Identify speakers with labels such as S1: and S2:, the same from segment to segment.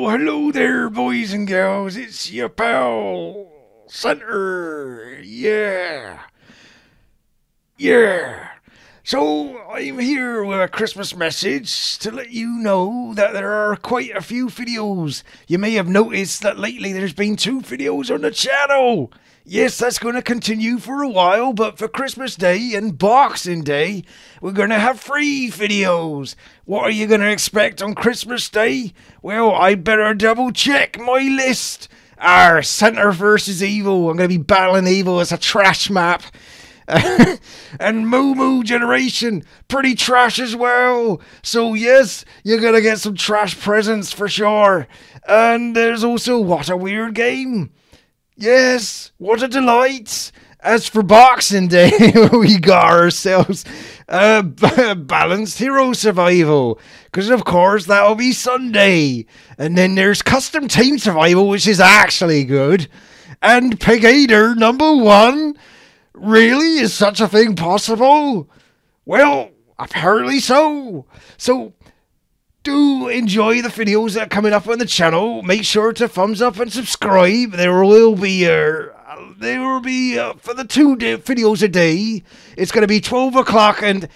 S1: Oh, hello there, boys and gals. It's your pal, Center. Yeah. Yeah. So I'm here with a Christmas
S2: message to let you know that there are quite a few videos. You may have noticed that lately there's been two videos on the channel. Yes, that's going to continue for a while, but for Christmas Day and Boxing Day, we're going to have free videos. What are you going to expect on Christmas Day? Well, I better double check my list. Our Center versus Evil. I'm going to be battling Evil as a trash map. and Moo Moo Generation, pretty trash as well. So, yes, you're gonna get some trash presents for sure. And there's also What a Weird Game. Yes, what a delight. As for Boxing Day, we got ourselves a balanced hero survival. Because, of course, that'll be Sunday. And then there's custom team survival, which is actually good. And Pegator number one Really? Is such a thing possible? Well, apparently so. So, do enjoy the videos that are coming up on the channel. Make sure to thumbs up and subscribe. There will be a uh, there will be uh, for the two videos a day. It's going to be 12 o'clock and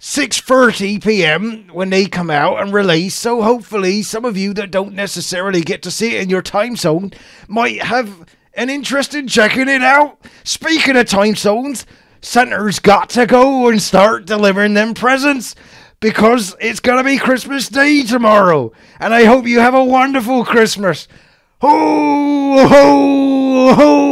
S2: 6:30 p.m. when they come out and release. So hopefully, some of you that don't necessarily get to see it in your time zone might have and interest in checking it out? Speaking of time zones, Santa's got to go and start delivering them presents because it's going to be Christmas Day tomorrow. And I hope you have a wonderful Christmas. Ho, ho, ho.